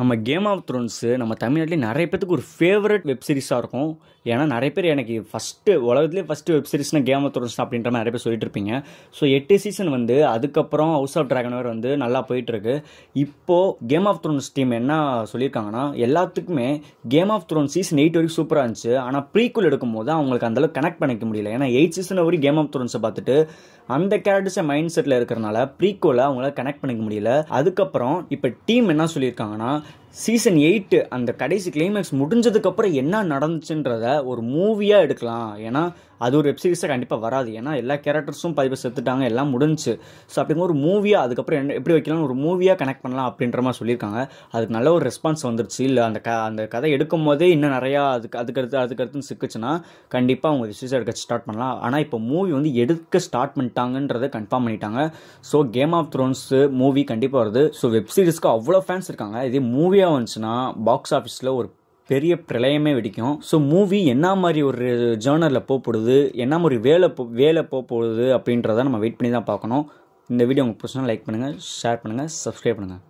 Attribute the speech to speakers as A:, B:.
A: நம்ம game of thrones நம்ம தமிழ்நாட்டிலே நிறைய பேர்த்துக்கு ஒரு ஃபேவரட் வெப்சீரிஸாக இருக்கும் ஏன்னா நிறைய பேர் எனக்கு ஃபஸ்ட்டு உலகத்துலேயே ஃபஸ்ட்டு வெப்சீரிஸ்னால் கேம் ஆஃப் த்ரோன்ஸ் அப்படின்ற மாதிரி நிறைய பேர் சொல்லிட்டு இருப்பீங்க ஸோ எட்டு சீசன் வந்து அதுக்கப்புறம் ஹவுஸ் ஆஃப் ட்ராகன் வேர் வந்து நல்லா போயிட்டுருக்கு இப்போது கேம் ஆஃப் த்ரோன்ஸ் டீம் என்ன சொல்லியிருக்காங்கன்னா எல்லாத்துக்குமே game of thrones season eight வரைக்கும் சூப்பராக இருந்துச்சு ஆனால் ப்ரீக்குள் எடுக்கும் போது அவங்களுக்கு அந்தளவுக்கு கனெக்ட் பண்ணிக்க முடியல ஏன்னா எயிட் சீசன் வரைக்கும் கேம் ஆஃப் த்ரோன்ஸை பார்த்துட்டு அந்த கேரக்டர்ஸை மைண்ட் செட்டில் இருக்கிறனால ப்ரீக்குவலை அவங்களால கனெக்ட் பண்ணிக்க முடியல அதுக்கப்புறம் இப்போ டீம் என்ன சொல்லியிருக்காங்கன்னா சீசன் எயிட்டு அந்த கடைசி கிளைமேக்ஸ் முடிஞ்சதுக்கப்புறம் என்ன நடந்துச்சுன்றத ஒரு மூவியாக எடுக்கலாம் ஏன்னா அது ஒரு வெப் கண்டிப்பாக வராது ஏன்னா எல்லா கேரக்டர்ஸும் பதிவு செத்துட்டாங்க எல்லாம் முடிஞ்சு ஸோ அப்படிங்க ஒரு மூவியாக அதுக்கப்புறம் என்ன எப்படி வைக்கலாம் ஒரு மூவியாக கனெக்ட் பண்ணலாம் அப்படின்ற மாதிரி சொல்லியிருக்காங்க அதுக்கு நல்ல ஒரு ரெஸ்பான்ஸ் வந்துருச்சு இல்லை அந்த க அந்த கதை எடுக்கும் போதே இன்னும் நிறையா அதுக்கு அதுக்கடுத்து அதுக்கடுத்துன்னு சிக்குச்சுன்னா கண்டிப்பாக அவங்க சீசன் எடுக்க ஸ்டார்ட் பண்ணலாம் ஆனால் இப்போ மூவி வந்து எடுக்க ஸ்டார்ட் பண்ணிட்டாங்கன்றதை கன்ஃபார்ம் பண்ணிட்டாங்க so game of thrones movie கண்டிப்பாக வருது ஸோ வெப் சீரிஸ்க்கு அவ்வளோ ஃபேன்ஸ் இருக்காங்க இதே மூவியாக வந்துச்சுன்னா பாக்ஸ் ஆஃபீஸில் ஒரு பெரிய பிரளயமே வெடிக்கும் ஸோ மூவி என்ன மாதிரி ஒரு ஜேர்னலில் போகப்படுது என்ன மாதிரி வேலை போ வேலை போகப்படுது அப்படின்றத நம்ம வெயிட் பண்ணி தான் பார்க்கணும் இந்த வீடியோ உங்களுக்கு பிடிச்சா லைக் பண்ணுங்கள் ஷேர் பண்ணுங்கள் சப்ஸ்கிரைப் பண்ணுங்கள்